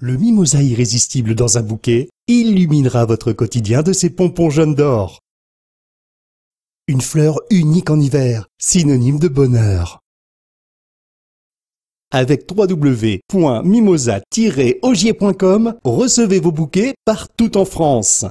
Le mimosa irrésistible dans un bouquet illuminera votre quotidien de ses pompons jaunes d'or. Une fleur unique en hiver, synonyme de bonheur. Avec www.mimosa-augier.com, recevez vos bouquets partout en France.